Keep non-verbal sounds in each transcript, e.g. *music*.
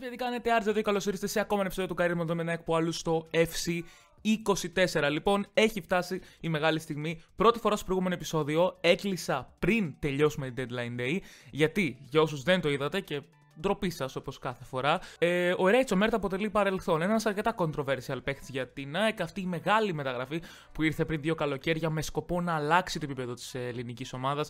Γεια σα, κάνετε άρτζε καλώ ήρθατε σε ακόμα ένα επεισόδιο του Καρύμου Ντομενέκ που αλλού στο FC 24. Λοιπόν, έχει φτάσει η μεγάλη στιγμή. Πρώτη φορά στο προηγούμενο επεισόδιο έκλεισα πριν τελειώσουμε την deadline day. Γιατί, για όσους δεν το είδατε και ντροπή σας όπως κάθε φορά. Ε, ο Ρέιτσο Μέρτα αποτελεί παρελθόν. Ένας αρκετά controversial παίχτη για την ΑΕΚ. Αυτή η μεγάλη μεταγραφή που ήρθε πριν δύο καλοκαίρια με σκοπό να αλλάξει το επίπεδο της ε, ελληνικής ομάδας.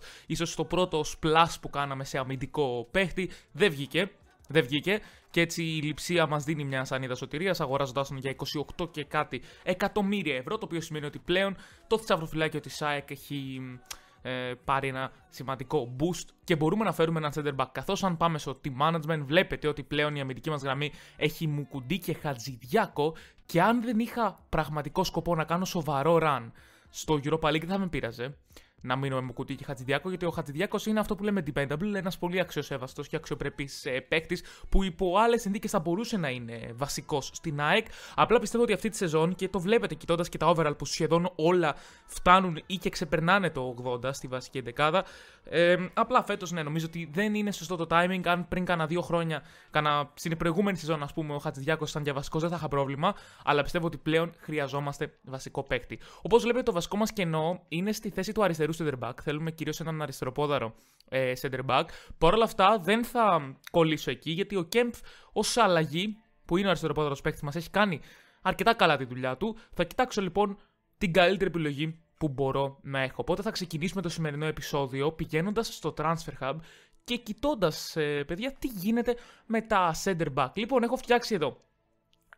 σω το πρώτο splash που κάναμε σε αμυντικό παίχτη. Δεν βγήκε. Δεν βγήκε και έτσι η λειψία μας δίνει μια σανίδα σωτηρίας, αγοράζοντάς τον για 28 και κάτι εκατομμύρια ευρώ. Το οποίο σημαίνει ότι πλέον το θησαυροφυλάκιο της ΣΑΕΚ έχει ε, πάρει ένα σημαντικό boost και μπορούμε να φέρουμε έναν center back. Καθώς αν πάμε στο team management, βλέπετε ότι πλέον η αμυντική μας γραμμή έχει Μουκουντί και Χατζιδιάκο Και αν δεν είχα πραγματικό σκοπό να κάνω σοβαρό run στο Europa League, δεν θα με πείραζε να μείνουμε με κουτί και Χατζηδιάκο, γιατί ο Χατζηδιάκος είναι αυτό που λέμε dependable, ένας πολύ αξιοσέβαστος και αξιοπρεπής ε, παίκτης που υπό άλλες συνθήκες θα μπορούσε να είναι βασικός στην ΑΕΚ. Απλά πιστεύω ότι αυτή τη σεζόν και το βλέπετε κοιτώντας και τα overall που σχεδόν όλα φτάνουν ή και ξεπερνάνε το 80 στη βασική δεκάδα. Ε, απλά φέτος ναι, νομίζω ότι δεν είναι σωστό το timing. Αν πριν κάνα δύο χρόνια, κάνα, στην προηγούμενη σεζόν, ας πούμε, ο Χατζηδιάκος ήταν βασικό, δεν θα είχα πρόβλημα. Αλλά πιστεύω ότι πλέον χρειαζόμαστε βασικό παίκτη. Όπως βλέπετε, το βασικό μας κενό είναι στη θέση του αριστερού αριστερού center back. Θέλουμε κυρίως έναν αριστεροπόδαρο ε, center back. Παρ' όλα αυτά δεν θα κολλήσω εκεί γιατί ο Κέμπ ως αλλαγή που είναι ο αριστεροπόδαρος παίκτης μας έχει κάνει αρκετά καλά τη δουλειά του. Θα κοιτάξω λοιπόν την καλύτερη επιλογή που μπορώ να έχω. Οπότε θα ξεκινήσουμε το σημερινό επεισόδιο πηγαίνοντας στο Transfer Hub και κοιτώντας, ε, παιδιά, τι γίνεται με τα center back. Λοιπόν, έχω φτιάξει εδώ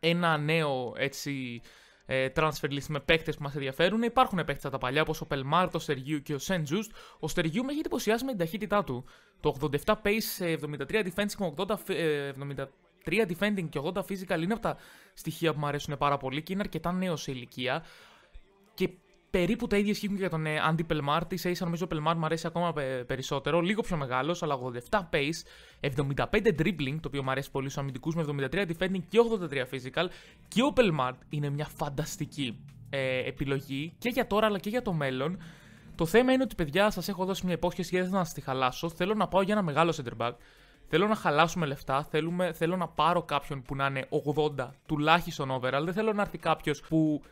ένα νέο έτσι ε, transfer list με παίκτες που μας ενδιαφέρουν. Υπάρχουν παίκτες από τα παλιά όπως ο Πελμάρ, το Σεργίου και ο Σεντζούστ. Ο Σεργίου με έχει εντυπωσιάσει με την ταχύτητά του. Το 87 pace, 73 defensive, 80, 83 defending και 80 physical είναι από τα στοιχεία που μου αρέσουν πάρα πολύ και είναι αρκετά νέος σε ηλικία. Και περίπου τα ίδια ισχύουν και για τον αντί Πελμάρ. Τη ίσα νομίζω ο Πελμάρτ μου αρέσει ακόμα περισσότερο. Λίγο πιο μεγάλος, αλλά 87 pace, 75 dribbling, το οποίο μου αρέσει πολύ στους αμυντικούς, με 73 defending και 83 physical. Και ο Πελμάρτ είναι μια φανταστική ε, επιλογή και για τώρα αλλά και για το μέλλον. Το θέμα είναι ότι, παιδιά, σας έχω δώσει μια υπόσχεση και δεν να σας τη χαλάσω. Θέλω να πάω για ένα μεγάλο center back. Θέλω να χαλάσουμε λεφτά. Θέλουμε, θέλω να πάρω κάποιον που να είναι 80 τουλάχιστον overall. Δεν θέλω να έρθει κάποιος που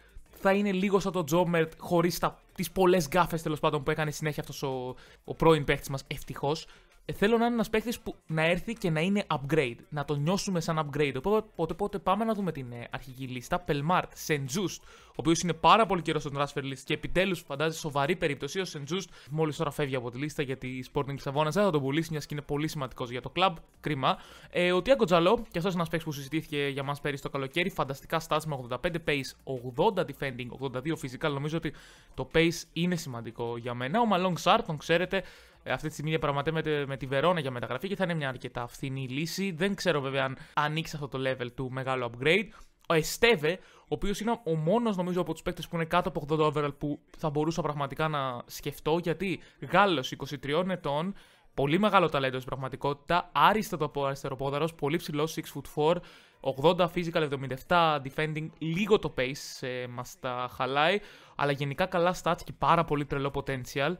θα είναι λίγο σαν τον Τζόμερτ χωρίς τις πολλές γκάφες τέλος πάντων που έκανε συνέχεια αυτός ο, ο πρώην παίχτη μας, ευτυχώς. Ε, θέλω να είναι ένας παίκτης που να έρθει και να είναι upgrade. Να το νιώσουμε σαν upgrade. Οπότε οπότε πότε πάμε να δούμε την ε, αρχική λίστα. Πελμάρτ, Σεντζούστ, ο οποίος είναι πάρα πολύ καιρός στον transfer list και επιτέλους φαντάζει σοβαρή περίπτωση. Ο Σεντζούστ μόλις τώρα φεύγει από τη λίστα γιατί η Sporting Λισαβόνας δεν θα τον πουλήσει, μιας και είναι πολύ σημαντικός για το club, Κρίμα. Ε, ο Τιάκο Τζαλό, και αυτός ένας παίκτης που συζητήθηκε για μας πέρυσι το καλοκαίρι. Φανταστικά stats 85 pace, 80 defending, 82 φυσικά. Νομίζω ότι το pace είναι σημαντικό για μένα. Ο Μαλόν Σάρ, τον ξέρετε, ε, αυτή τη στιγμή διαπραγματεύεται με τη Βερόνα για μεταγραφή και θα είναι μια αρκετά φθηνή λύση. Δεν ξέρω βέβαια αν ανοίξει αυτό το level του μεγάλου upgrade. Ο Εστέβε, ο οποίος είναι ο μόνος νομίζω από τους παίκτες που είναι κάτω από 80 overall που θα μπορούσα πραγματικά να σκεφτώ γιατί Γάλλος 23 ετών, πολύ μεγάλο ταλέντο στην πραγματικότητα, άριστα το αριστεροπόδαρος, πολύ ψηλός 6 foot 4. 80 physical, 77 defending, λίγο το pace μα ε, μας τα χαλάει, αλλά γενικά καλά stats και πάρα πολύ τρελό potential.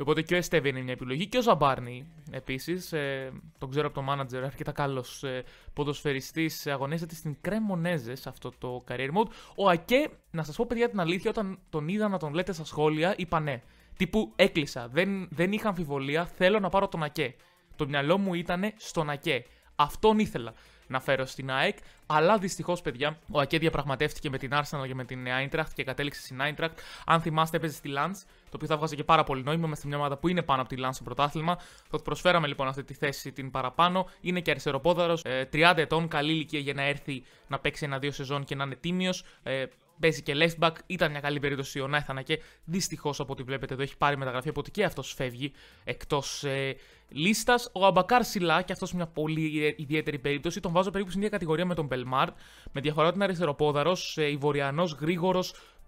Οπότε και ο Εστέβη είναι μια επιλογή και ο Ζαμπάρνη επίσης. Ε, τον ξέρω από τον μάνατζερ, αρκετά καλός ε, ποδοσφαιριστής. Ε, αγωνίζεται στην Κρέμονέζε σε αυτό το career mode. Ο Ακέ, να σας πω παιδιά την αλήθεια, όταν τον είδα να τον λέτε στα σχόλια, είπα ναι. Τύπου έκλεισα. Δεν, δεν είχα αμφιβολία. Θέλω να πάρω τον Ακέ. Το μυαλό μου ήταν στον Ακέ. Αυτόν ήθελα να φέρω στην ΑΕΚ. Αλλά δυστυχώς, παιδιά, ο Ακέ διαπραγματεύτηκε με την Arsenal και με την Eintracht και κατέληξε στην Eintracht. Αν θυμάστε, έπαιζε στη Lance, το οποίο θα βγάζει και πάρα πολύ νόημα. Είμαστε μια ομάδα που είναι πάνω από τη Lance στο πρωτάθλημα. Θα προσφέραμε λοιπόν αυτή τη θέση την παραπάνω. Είναι και αριστεροπόδαρος, 30 ε, ετών, καλή ηλικία για να έρθει να παίξει ένα-δύο σεζόν και να είναι τίμιος. Ε, παίζει και left back. Ήταν μια καλή περίπτωση ο Νάιθανα και δυστυχώς από ό,τι βλέπετε εδώ έχει πάρει μεταγραφή. Οπότε και αυτός φεύγει εκτός ε, λίστας. Ο Αμπακάρ Σιλά, και αυτός μια πολύ ιδιαίτερη περίπτωση, τον βάζω περίπου στην ίδια κατηγορία με τον Μπελμάρ. Με διαφορά ότι είναι αριστεροπόδαρος, ε, Ιβοριανός, γρήγορος,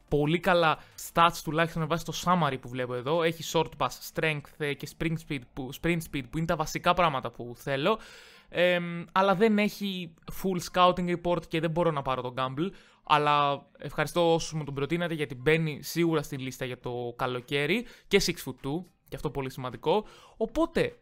πολύ καλά stats τουλάχιστον με βάση το summary που βλέπω εδώ. Έχει short pass, strength ε, και sprint speed που, sprint speed, που είναι τα βασικά πράγματα που θέλω. Ε, αλλά δεν έχει full scouting report και δεν μπορώ να πάρω τον gamble αλλά ευχαριστώ όσους μου τον προτείνατε γιατί μπαίνει σίγουρα στη λίστα για το καλοκαίρι και Six Foot 2, και αυτό πολύ σημαντικό. Οπότε,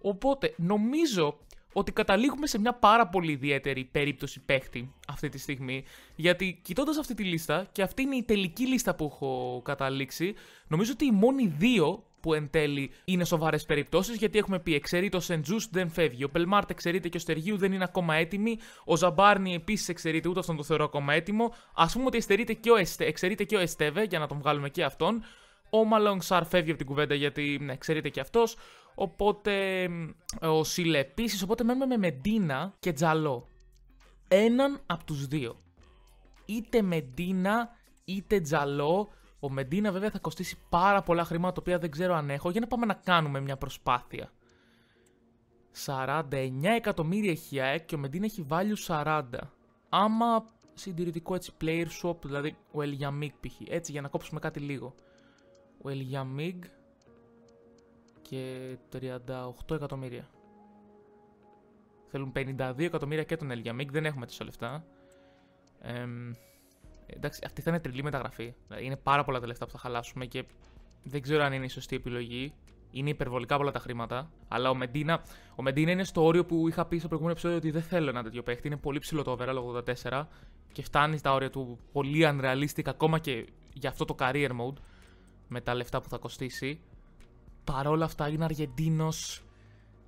οπότε νομίζω ότι καταλήγουμε σε μια πάρα πολύ ιδιαίτερη περίπτωση παίχτη αυτή τη στιγμή. Γιατί κοιτώντας αυτή τη λίστα, και αυτή είναι η τελική λίστα που έχω καταλήξει, νομίζω ότι οι μόνοι δύο που εν τέλει είναι σοβαρές περιπτώσεις, γιατί έχουμε πει εξαιρείται ο Σεντζού δεν φεύγει. Ο Πελμάρτ εξαιρείται και ο Στεργίου δεν είναι ακόμα έτοιμη. Ο Ζαμπάρνι επίσης εξαιρείται, ούτε αυτόν το θεωρώ ακόμα έτοιμο. Ας πούμε ότι εξαιρείται και, ο Εστε, εξαιρείται και ο Εστέβε, για να τον βγάλουμε και αυτόν. Ο Μαλόν Σαρ φεύγει από την κουβέντα γιατί ναι, ξέρετε και αυτός. Οπότε ε, ο Σιλε επίσης. Οπότε μένουμε με Μεντίνα και Τζαλό. Έναν από τους δύο. Είτε Μεντίνα είτε Τζαλό ο Μεντίνα βέβαια θα κοστίσει πάρα πολλά χρήματα, τα οποία δεν ξέρω αν έχω. Για να πάμε να κάνουμε μια προσπάθεια. 49 εκατομμύρια έχει η και ο Μεντίνα έχει value 40. Άμα συντηρητικό έτσι player swap, δηλαδή ο Ελιαμίγ π.χ. Έτσι για να κόψουμε κάτι λίγο. Ο Ελιαμίγ και 38 εκατομμύρια. Θέλουν 52 εκατομμύρια και τον Ελιαμίγ, δεν έχουμε τόσα λεφτά. Εμ... Εντάξει, αυτή θα είναι τριλή μεταγραφή. Δηλαδή, είναι πάρα πολλά τα λεφτά που θα χαλάσουμε και δεν ξέρω αν είναι η σωστή επιλογή. Είναι υπερβολικά πολλά τα χρήματα. Αλλά ο Μεντίνα, ο Μεντίνα είναι στο όριο που είχα πει στο προηγούμενο επεισόδιο ότι δεν θέλω ένα τέτοιο παίχτη. Είναι πολύ ψηλό το overall 84 και φτάνει στα όρια του πολύ unrealistic ακόμα και για αυτό το career mode με τα λεφτά που θα κοστίσει. Παρ' όλα αυτά είναι Αργεντίνος,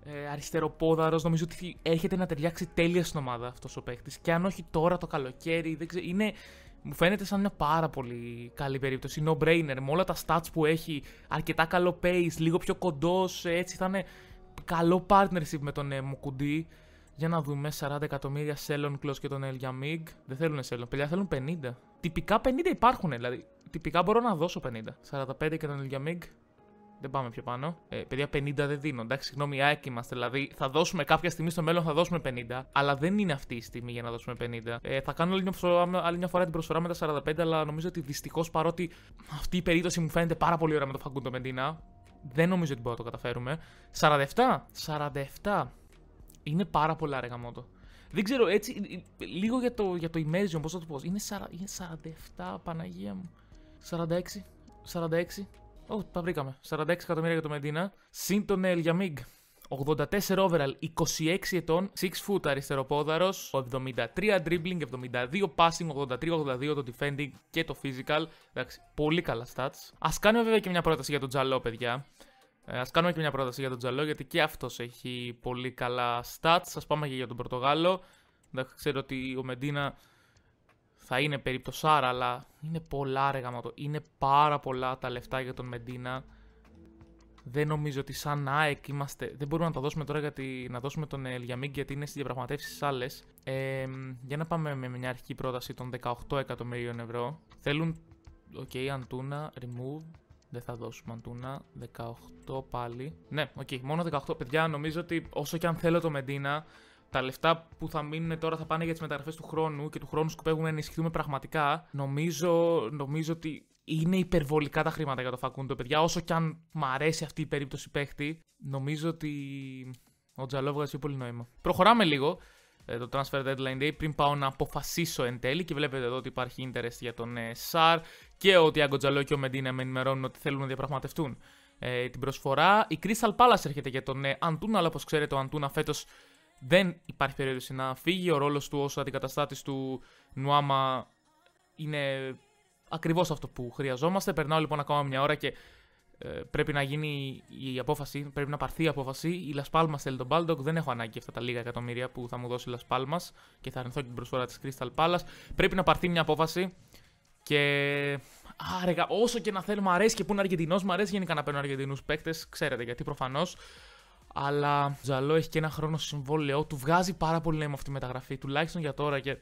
ε, αριστεροπόδαρος, Νομίζω ότι έρχεται να ταιριάξει τέλεια στην ομάδα αυτός ο παίχτης. Και αν όχι τώρα το καλοκαίρι, δεν ξέρω, είναι μου φαίνεται σαν μια πάρα πολύ καλή περίπτωση. No brainer, με όλα τα stats που έχει, αρκετά καλό pace, λίγο πιο κοντός, έτσι θα είναι καλό partnership με τον ε, μου Για να δούμε 40 εκατομμύρια Σέλον Κλος και τον Mig. Δεν θέλουν Σέλον, παιδιά θέλουν 50. Τυπικά 50 υπάρχουν, δηλαδή. Τυπικά μπορώ να δώσω 50. 45 και τον Mig. Δεν πάμε πιο πάνω. Ε, παιδιά, 50 δεν δίνω. Εντάξει, συγγνώμη, άκη είμαστε. Δηλαδή, θα δώσουμε κάποια στιγμή στο μέλλον, θα δώσουμε 50. Αλλά δεν είναι αυτή η στιγμή για να δώσουμε 50. Ε, θα κάνω άλλη μια, φορά, άλλη φορά την προσφορά με τα 45, αλλά νομίζω ότι δυστυχώς παρότι αυτή η περίπτωση μου φαίνεται πάρα πολύ ωραία με το Φαγκούντο Μεντίνα. Δεν νομίζω ότι μπορούμε να το καταφέρουμε. 47. 47. Είναι πάρα πολλά ρε γαμότο. Δεν ξέρω, έτσι, ε, ε, λίγο για το, για το immersion, πώς θα το πω. Είναι, είναι 47, Παναγία μου. 46, 46. Ω, τα βρήκαμε. 46 εκατομμύρια για το Μεντίνα. Συν τον 84 overall, 26 ετών, 6 foot αριστεροπόδαρος, 73 dribbling, 72 passing, 83-82 το defending και το physical. Εντάξει, πολύ καλά stats. Ας κάνουμε βέβαια και μια πρόταση για τον Τζαλό, παιδιά. Ε, Ας κάνουμε και μια πρόταση για τον Τζαλό, γιατί και αυτός έχει πολύ καλά stats. Ας πάμε και για τον Πορτογάλο. Εντάξει, ξέρω ότι ο Μεντίνα θα είναι περίπτωση άρα, αλλά είναι πολλά ρε γαμάτο. Είναι πάρα πολλά τα λεφτά για τον Μεντίνα. Δεν νομίζω ότι σαν ΑΕΚ είμαστε. Δεν μπορούμε να τα δώσουμε τώρα γιατί να δώσουμε τον Ελιαμίγκ γιατί είναι στις διαπραγματεύσεις άλλε. Ε, για να πάμε με μια αρχική πρόταση των 18 εκατομμυρίων ευρώ. Θέλουν. Οκ, okay, Αντούνα, remove. Δεν θα δώσουμε Αντούνα. 18 πάλι. Ναι, οκ, okay, μόνο 18. Παιδιά, νομίζω ότι όσο και αν θέλω το Μεντίνα, τα λεφτά που θα μείνουν τώρα θα πάνε για τις μεταγραφές του χρόνου και του χρόνου σκοπεύουμε να ενισχυθούμε πραγματικά. Νομίζω, νομίζω ότι είναι υπερβολικά τα χρήματα για το Φακούντο, παιδιά. Όσο κι αν μ' αρέσει αυτή η περίπτωση παίχτη, νομίζω ότι ο Τζαλό βγάζει πολύ νόημα. Προχωράμε λίγο ε, το Transfer Deadline Day πριν πάω να αποφασίσω εν τέλει και βλέπετε εδώ ότι υπάρχει interest για τον ε, Σαρ και ότι Άγκο Τζαλό και ο Μεντίνα με ενημερώνουν ότι θέλουν να διαπραγματευτούν ε, την προσφορά. Η Crystal Palace έρχεται για τον Αντούνα, αλλά όπως ξέρετε, ο Αντούνα φέτος δεν υπάρχει περίπτωση να φύγει. Ο ρόλος του ως αντικαταστάτης του Νουάμα είναι ακριβώς αυτό που χρειαζόμαστε. Περνάω λοιπόν ακόμα μια ώρα και ε, πρέπει να γίνει η απόφαση, πρέπει να πάρθει η απόφαση. Η Λασπάλμα θέλει τον Μπάλντοκ, Δεν έχω ανάγκη αυτά τα λίγα εκατομμύρια που θα μου δώσει η Λασπάλμα και θα αρνηθώ και την προσφορά της Crystal Palace. Πρέπει να πάρθει μια απόφαση. Και άρεγα, όσο και να θέλω, μου αρέσει και που είναι Αργεντινός, μου αρέσει γενικά να παίρνω Αργεντινούς παίκτες, ξέρετε γιατί προφανώς. Αλλά ο Ζαλό έχει και ένα χρόνο συμβόλαιο. Του βγάζει πάρα πολύ λέμε αυτή η μεταγραφή, τουλάχιστον για τώρα. Και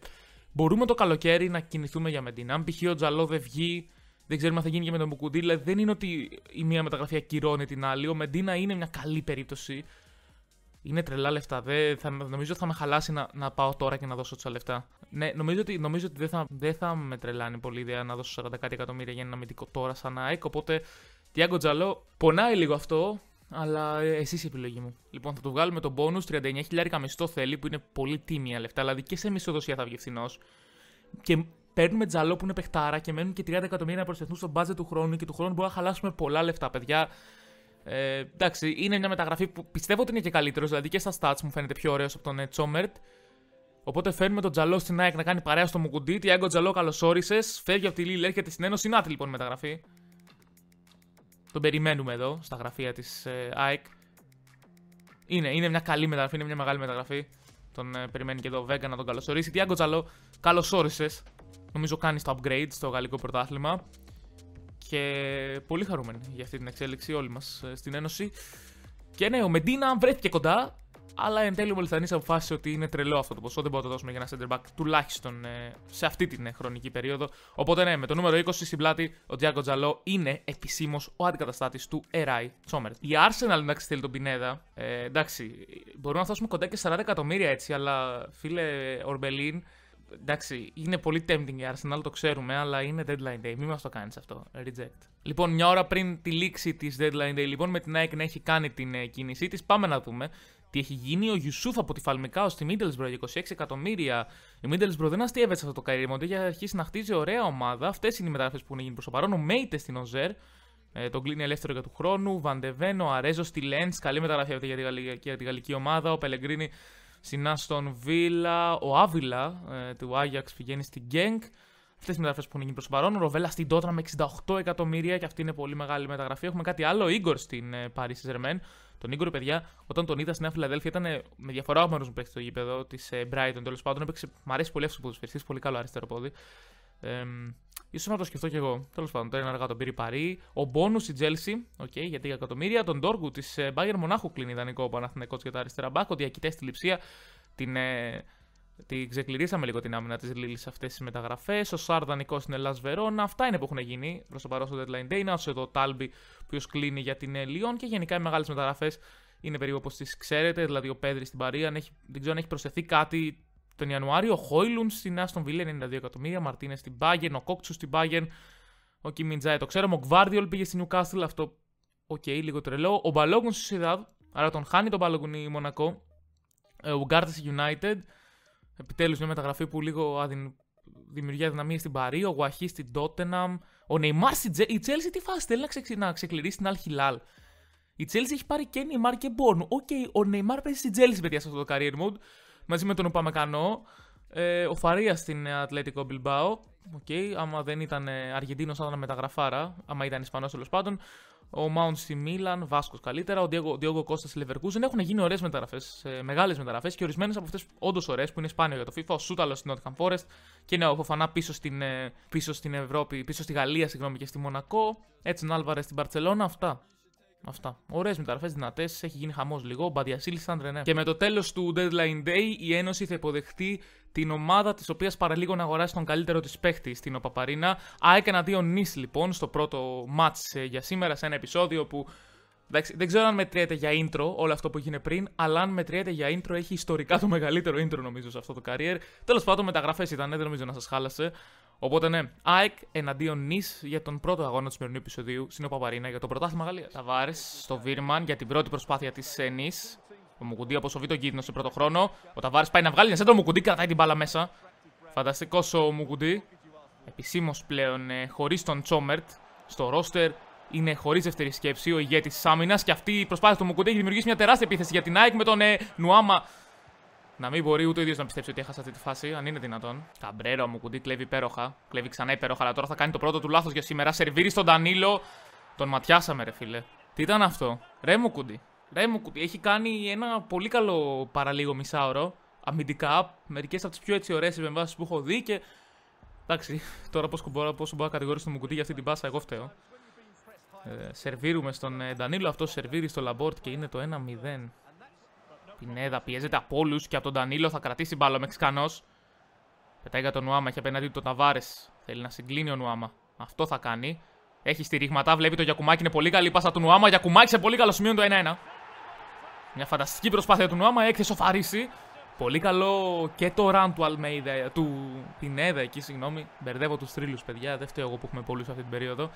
μπορούμε το καλοκαίρι να κινηθούμε για Μεντίνα. Αν π.χ. ο Τζαλό δεν βγει, δεν ξέρουμε αν θα γίνει και με τον Μπουκουντή. Δηλαδή, δεν είναι ότι η μία μεταγραφή ακυρώνει την άλλη. Ο Μεντίνα είναι μια καλή περίπτωση. Είναι τρελά λεφτά. Δε, νομίζω ότι θα με χαλάσει να, να πάω τώρα και να δώσω τσα λεφτά. Ναι, νομίζω ότι, νομίζω ότι δεν, θα, δεν θα με τρελάνει πολύ ιδέα να δώσω 40 κάτι εκατομμύρια για ένα αμυντικό τώρα σαν ΑΕΚ. Οπότε, Τιάγκο Τζαλό, πονάει λίγο αυτό αλλά ε, εσείς η επιλογή μου. Λοιπόν, θα του βγάλουμε τον bonus. 39.000 μισθό θέλει, που είναι πολύ τίμια λεφτά. Δηλαδή και σε μισθοδοσία θα βγει φθηνός. Και παίρνουμε τζαλό που είναι παιχτάρα και μένουν και 30 εκατομμύρια να προσθεθούν στο budget του χρόνου και του χρόνου μπορούμε να χαλάσουμε πολλά λεφτά, παιδιά. Ε, εντάξει, είναι μια μεταγραφή που πιστεύω ότι είναι και καλύτερος, δηλαδή και στα stats μου φαίνεται πιο ωραίος από τον ε, Τσόμερτ. Οπότε φέρνουμε τον Τζαλό στην ΑΕΚ να κάνει παρέα στο Μουκουντή. Τι Άγκο Τζαλό, καλώ όρισε. Φεύγει από τη Λίλη, έρχεται στην Ένωση. Να λοιπόν μεταγραφή. Τον περιμένουμε εδώ στα γραφεία της ε, ΑΕΚ. Είναι, είναι μια καλή μεταγραφή, είναι μια μεγάλη μεταγραφή. Τον ε, περιμένει και εδώ ο Βέγκα να τον καλωσορίσει. Τι Τζαλό, καλώς Νομίζω κάνει το upgrade στο γαλλικό πρωτάθλημα. Και πολύ χαρούμενοι για αυτή την εξέλιξη όλοι μας ε, στην Ένωση. Και ναι, ο Μεντίνα βρέθηκε κοντά. Αλλά εν τέλει ο Μελισανή αποφάσισε ότι είναι τρελό αυτό το ποσό. Δεν μπορούμε να το δώσουμε για ένα center back τουλάχιστον ε, σε αυτή την ε, χρονική περίοδο. Οπότε ναι, με το νούμερο 20 στην πλάτη ο Τζιάκο Τζαλό είναι επισήμως ο αντικαταστάτης του Εράι Τσόμερτ. Η Arsenal εντάξει θέλει τον Πινέδα. Ε, εντάξει, μπορούμε να φτάσουμε κοντά και 40 εκατομμύρια έτσι, αλλά φίλε Ορμπελίν. Εντάξει, είναι πολύ tempting η Arsenal, το ξέρουμε, αλλά είναι deadline day. Μην μας το κάνεις αυτό. Reject. Λοιπόν, μια ώρα πριν τη λήξη της deadline day, λοιπόν, με την Nike να έχει κάνει την ε, κίνησή της, πάμε να δούμε τι έχει γίνει. Ο Ιουσούφ από τη Φαλμικάο στη Μίντελσμπρο για 26 εκατομμύρια. Η Μίντελσμπρο δεν αστείευε σε αυτό το καρύμο. Έχει αρχίσει να χτίζει ωραία ομάδα. Αυτές είναι οι μεταγραφές που έχουν γίνει προς το παρόν. Ο Μέιτε στην Οζέρ. Ε, τον κλείνει ελεύθερο για του χρόνου. Βαντεβένο, Αρέζο στη Λέντ. Καλή μεταγραφή αυτή για τη, γαλλική, για τη γαλλική ομάδα. Ο Πελεγκρίνη στην Άστον Βίλα. Ο Άβυλα ε, του Άγιαξ πηγαίνει στην Γκένκ. Αυτές οι μεταγραφές που έχουν γίνει προς το παρόν. Ο Ροβέλα στην Τότρα με 68 εκατομμύρια και αυτή είναι πολύ μεγάλη μεταγραφή. Έχουμε κάτι άλλο. Ο Ήγκορ στην Paris ε, Saint-Germain. Τον Ήγκορ, παιδιά, όταν τον είδα στην Νέα ήταν με διαφορά ο μόνο μου το στο γήπεδο της ε, Brighton τέλος πάντων. Έπαιξε, μ' αρέσει πολύ αυτός που του πολύ καλό αριστερό πόδι. Ε, ίσως να το σκεφτώ κι εγώ. Τέλος πάντων, τώρα είναι αργά τον πήρε Παρή. Ο Μπόνους η Τζέλση, οκ, okay, για εκατομμύρια. Τον Ντόργου της Μπάγκερ Μονάχου κλείνει ιδανικό ο Παναθηνικό για τα αριστερά μπάκ. Ο Διακητέ στη την ε, την ξεκληρίσαμε λίγο την άμυνα της Λίλης σε αυτές τις μεταγραφές. Ο Σάρδανικό στην Ελλάδα Βερόνα. Αυτά είναι που έχουν γίνει προς το παρόν στο deadline day. Να εδώ ο Τάλμπι, ο οποίος κλείνει για την Ελίον Και γενικά οι μεγάλες μεταγραφές είναι περίπου όπως τις ξέρετε. Δηλαδή ο Πέδρης στην Παρία, αν έχει, δεν ξέρω αν έχει προσθεθεί κάτι τον Ιανουάριο. Ο Χόιλουν στην Άστον Βίλε 92 εκατομμύρια. Μαρτίνες στην Πάγεν, Ο Κόκτσου στην Πάγεν, Ο Κιμιντζάι το ξέρουμε. Ο πήγε στην Νιουκάστιλ. Αυτό οκ, okay, λίγο τρελό. Ο Μπαλόγκουν στη Σιδάδ. Άρα τον χάνει τον Μπαλόγκουν η Μονακό. Ε, ο Γκάρτε United. Επιτέλους μια μεταγραφή που λίγο αδυν... δημιουργεί αδυναμίες στην Παρή, ο Γουαχής στην Τότεναμ, ο Νεϊμάρ στην Τζέλση. Η Τζέλση τι φάση θέλει να, ξεκλει... να την Αλχιλάλ. Η Τζέλση έχει πάρει και Νεϊμάρ και Μπόρνου. Οκ, ο Νεϊμάρ παίζει στην Τζέλση, παιδιά, σε αυτό το career mode. Μαζί με τον Ουπαμεκανό. Ε, ο Φαρίας στην Ατλέτικο Μπιλμπάο. Οκ, okay. άμα δεν ήταν ε, Αργεντίνος, θα ήταν μεταγραφάρα. Άμα ήταν Ισπανός, τέλος πάντων. Ο Μάουντ στη Μίλαν, Βάσκος καλύτερα. Ο Διόγκο Κώστα στη Λεβερκούζεν έχουν γίνει ωραίες μεταγραφές, ε, μεγάλες μεταγραφές και ορισμένες από αυτές όντως ωραίες που είναι σπάνιο για το FIFA. Ο Σούταλος στην Νότιχαμ Φόρεστ και ναι, ο Φοφανά πίσω στην, ε, πίσω στην Ευρώπη, πίσω στη Γαλλία, συγγνώμη, και στη Μονακό. Έτσι, Νάλβαρε στην Παρσελώνα. Αυτά. Αυτά. Ωραίες μεταγραφές, δυνατές, έχει γίνει χαμός λίγο. Μπαντιασίλη, σαν Ρενέ. Και με το τέλος του Deadline Day, η Ένωση θα υποδεχτεί την ομάδα της οποίας παραλίγο να αγοράσει τον καλύτερο της παίχτη στην Οπαπαρίνα. έκανα δύο νης λοιπόν στο πρώτο match ε, για σήμερα, σε ένα επεισόδιο που δεν ξέρω αν μετριέται για intro όλο αυτό που έγινε πριν, αλλά αν μετριέται για intro έχει ιστορικά το μεγαλύτερο intro νομίζω σε αυτό το career. Τέλος πάντων, μεταγραφές ήταν, ε, δεν νομίζω να σας χάλασε. Οπότε ναι, ΑΕΚ εναντίον νη για τον πρώτο αγώνα του σημερινού επεισοδίου στην Οπαπαρίνα για το πρωτάθλημα Γαλλίας. Ταβάρες στο Βίρμαν για την πρώτη προσπάθεια της ε, νη. Ο Μουκουντή αποσοβεί τον κίνδυνο σε πρώτο χρόνο. Ο Ταβάρες πάει να βγάλει ένα σέντρο. Ο Μουκουντή κρατάει την μπάλα μέσα. Φανταστικός ο Μουκουντή. Επισήμως πλέον ε, χωρίς τον Τσόμερτ στο ρόστερ. Είναι χωρίς δεύτερη σκέψη ο ηγέτης τη άμυνα και αυτή η προσπάθεια του Μουκουντή έχει δημιουργήσει μια τεράστια επίθεση για την ΑΕΚ με τον ε, Νουάμα να μην μπορεί ούτε ο ίδιος να πιστέψει ότι έχασε αυτή τη φάση, αν είναι δυνατόν. Καμπρέρο μου κουντί κλέβει υπέροχα. Κλέβει ξανά υπέροχα, αλλά τώρα θα κάνει το πρώτο του λάθος για σήμερα. Σερβίρει στον Ντανίλο. Τον ματιάσαμε, ρε φίλε. Τι ήταν αυτό. Ρε μου κουντί. Ρε μου κουντί. Έχει κάνει ένα πολύ καλό παραλίγο μισάωρο. Αμυντικά, μερικές από τις πιο έτσι ωραίες επεμβάσεις που έχω δει και. Εντάξει, τώρα πόσο μπορώ, πόσο μπορώ να κατηγορήσω τον Μουκουτί για αυτή την πάσα, εγώ φταίω. Ε, σερβίρουμε στον ε, Ντανίλο, αυτό σερβίρει στο Λαμπόρτ και είναι το 1-0. Πινέδα πιέζεται από όλους και από τον Ντανίλο Θα κρατήσει μπάλα ο Μεξικανός. Πετάει για τον Νουάμα. Έχει απέναντί του τον Ταβάρες. Θέλει να συγκλίνει ο Νουάμα. Αυτό θα κάνει. Έχει στηρίγματα. Βλέπει το Γιακουμάκι. Είναι πολύ καλή πάσα του Νουάμα. Γιακουμάκι σε πολύ καλό σημείο το 1-1. Μια φανταστική προσπάθεια του Νουάμα. Έχει σοφαρίσει. Πολύ καλό και το run του Αλμέιδα, του Πινέδα εκεί, συγγνώμη. Μπερδεύω τους τρίλου, παιδιά. Δεν φταίω εγώ που έχουμε πολλούς αυτή την περίοδο.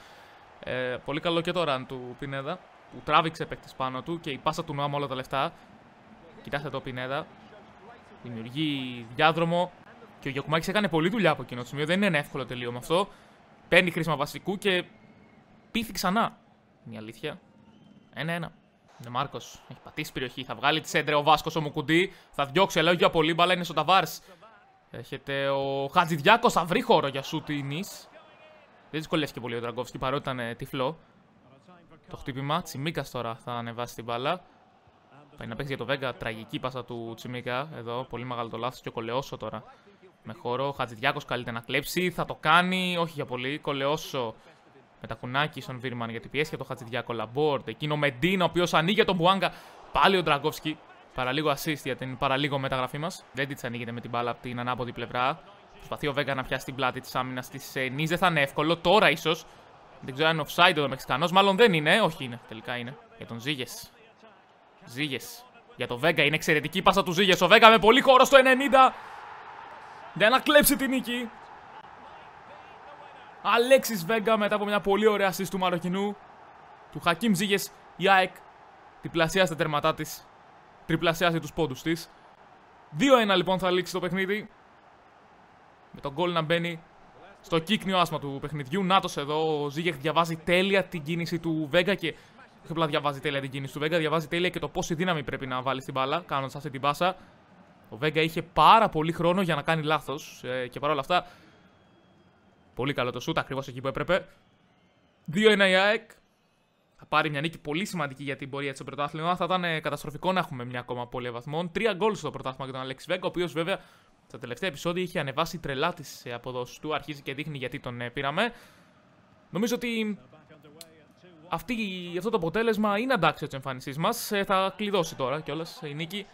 Ε, πολύ καλό και το run του Πινέδα που τράβηξε παίκτης πάνω του και η πάσα του Νουάμα όλα τα λεφτά. Κοιτάξτε το Πινέδα. Δημιουργεί διάδρομο. Και ο Γιακουμάκης έκανε πολλή δουλειά από εκείνο το σημείο. Δεν είναι εύκολο τελείωμα αυτό. Παίρνει χρήσμα βασικού και πήθη ξανά. Είναι η αλήθεια. Ένα-ένα. Ο Μάρκος έχει πατήσει περιοχή. Θα βγάλει τη σέντρε ο Βάσκος ο Μουκουντή. Θα διώξει ελόγιο από πολύ μπαλά. Είναι στο Ταβάρ. Έχετε ο Χατζηδιάκος. Θα βρει χώρο για σου τη Δεν και πολύ ο Τραγκόφσκι παρότι ήταν τυφλό. Το χτύπημα. Τσιμίκας τώρα θα ανεβάσει την μπάλα. Πάει να παίξεις για το Βέγκα. Τραγική πάσα του Τσιμίκα. Εδώ πολύ μεγάλο το λάθος και ο Κολεόσο τώρα. Με χώρο. Ο Χατζηδιάκος καλείται να κλέψει. Θα το κάνει. Όχι για πολύ. Κολεόσο με τα κουνάκι στον Βίρμαν γιατί πιέσει για το Χατζηδιάκο. Λαμπόρτ. Εκείνο Ντίνο ο οποίος ανοίγει τον Μπουάγκα. Πάλι ο Ντραγκόφσκι. Παραλίγο assist για την παραλίγο μεταγραφή μας. Δεν της ανοίγεται με την μπάλα από την ανάποδη πλευρά. Προσπαθεί ο Βέγκα να πιάσει την πλάτη της άμυνας της ε, Νι. Δεν θα είναι εύκολο τώρα ίσως. Δεν ξέρω αν είναι offside ο Μεξικανός. Μάλλον δεν είναι. Όχι είναι. Τελικά είναι. Για τον Ζήγες. Ζήγες. Για το Βέγκα είναι εξαιρετική πάσα του Ζήγες. Ο Βέγκα με πολύ χώρο στο 90. Δεν να κλέψει την νίκη. Αλέξης Βέγκα μετά από μια πολύ ωραία assist του Μαροκινού. Του Χακίμ Ζήγες. η ΑΕΚ διπλασιάζει τα τέρματά της. Τριπλασιάζει τους πόντους της. 2-1 λοιπόν θα λήξει το παιχνίδι. Με τον γκολ να μπαίνει στο κύκνιο άσμα του παιχνιδιού. Νάτος εδώ, ο Ζήγεχ διαβάζει τέλεια την κίνηση του Βέγκα και όχι απλά διαβάζει τέλεια την κίνηση του Βέγκα, διαβάζει τέλεια και το πόση δύναμη πρέπει να βάλει στην μπάλα, κάνοντας αυτή την πάσα. Ο Βέγκα είχε πάρα πολύ χρόνο για να κάνει λάθος ε, και παρόλα αυτά. Πολύ καλό το σούτ, ακριβώς εκεί που έπρεπε. 2-1 η ΑΕΚ. Θα πάρει μια νίκη πολύ σημαντική για την πορεία της στο πρωτάθλημα. Θα ήταν ε, καταστροφικό να έχουμε μια ακόμα πολύ βαθμών. Τρία γκολ στο πρωτάθλημα για τον Αλέξη Βέγκα, ο οποίος βέβαια στα τελευταία επεισόδια είχε ανεβάσει τρελά τις ε, αποδόσεις του. Αρχίζει και δείχνει γιατί τον πήραμε. Νομίζω ότι αυτή, αυτό το αποτέλεσμα είναι αντάξιο της εμφάνισής μας. Ε, θα κλειδώσει τώρα κιόλας η νίκη.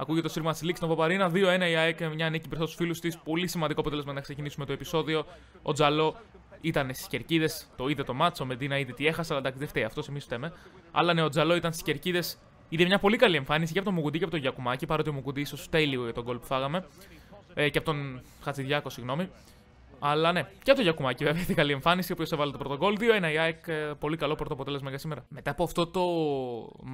Ακούγεται το σύρμα της Λίξη των Παπαρίνα. 2-1 η ΑΕΚ, μια νίκη μπροστά στους φίλους της. Πολύ σημαντικό αποτέλεσμα να ξεκινήσουμε το επεισόδιο. Ο Τζαλό ήταν στις κερκίδες, το είδε το μάτσο. Με Ντίνα είδε τι έχασα, αλλά εντάξει δεν φταίει αυτός, εμείς φταίμε. Αλλά ναι, ο Τζαλό ήταν στις κερκίδες. Είδε μια πολύ καλή εμφάνιση και από τον Μουγκουντή και από τον Γιακουμάκη. Παρότι ο Μουγκουντή ίσω φταίει λίγο για τον κόλ που φάγαμε. Ε, και από τον Χατζηδιάκο, συγγνώμη. Αλλά ναι, και το Γιακουμάκη βέβαια την *laughs* καλή εμφάνιση, ο οποίος έβαλε το πρώτο 2-1 η ΑΕΚ, ε, πολύ καλό πρώτο αποτέλεσμα για σήμερα. Μετά από αυτό το